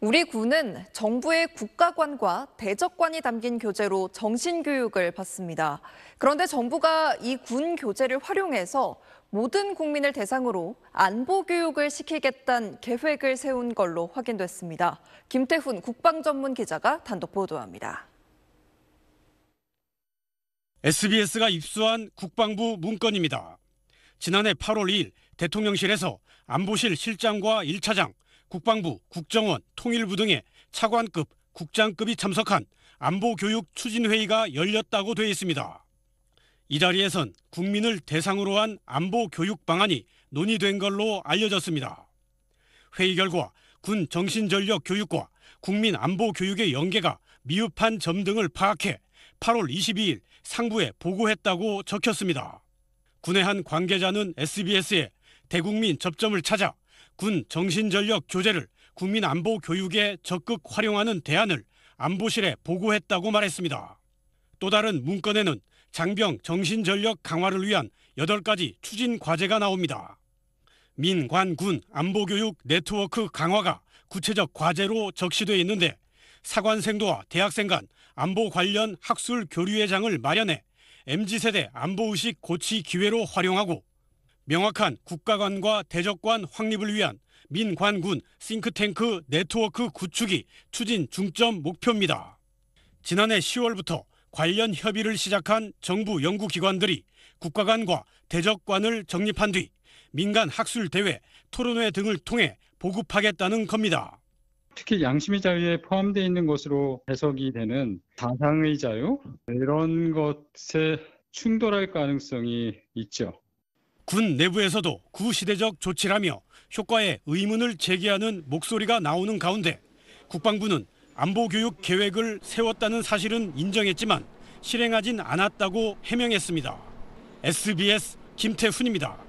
우리 군은 정부의 국가관과 대적관이 담긴 교재로 정신교육을 받습니다. 그런데 정부가 이 군 교재를 활용해서 모든 국민을 대상으로 안보 교육을 시키겠다는 계획을 세운 걸로 확인됐습니다. 김태훈 국방전문 기자가 단독 보도합니다. SBS가 입수한 국방부 문건입니다. 지난해 8월 2일 대통령실에서 안보실 실장과 1차장, 국방부, 국정원, 통일부 등의 차관급, 국장급이 참석한 안보교육 추진회의가 열렸다고 돼 있습니다. 이 자리에선 국민을 대상으로 한 안보 교육 방안이 논의된 걸로 알려졌습니다. 회의 결과 군 정신전력 교육과 국민 안보 교육의 연계가 미흡한 점 등을 파악해 8월 22일 상부에 보고했다고 적혔습니다. 군의 한 관계자는 SBS에 대국민 접점을 찾아 군 정신전력 교재를 국민 안보 교육에 적극 활용하는 대안을 안보실에 보고했다고 말했습니다. 또 다른 문건에는 장병 정신전력 강화를 위한 8가지 추진 과제가 나옵니다. 민관군 안보교육 네트워크 강화가 구체적 과제로 적시되어 있는데 사관생도와 대학생 간 안보 관련 학술 교류회장을 마련해 MZ세대 안보의식 고취 기회로 활용하고 명확한 국가관과 대적관 확립을 위한 민관군 싱크탱크 네트워크 구축이 추진 중점 목표입니다. 지난해 10월부터 관련 협의를 시작한 정부 연구기관들이 국가관과 대적관을 정립한 뒤 민간 학술 대회, 토론회 등을 통해 보급하겠다는 겁니다. 특히 양심의 자유에 포함되어 있는 것으로 해석이 되는 사상의 자유 이런 것에 충돌할 가능성이 있죠. 군 내부에서도 구시대적 조치라며 효과에 의문을 제기하는 목소리가 나오는 가운데 국방부는 안보교육 계획을 세웠다는 사실은 인정했지만 실행하진 않았다고 해명했습니다. SBS 김태훈입니다.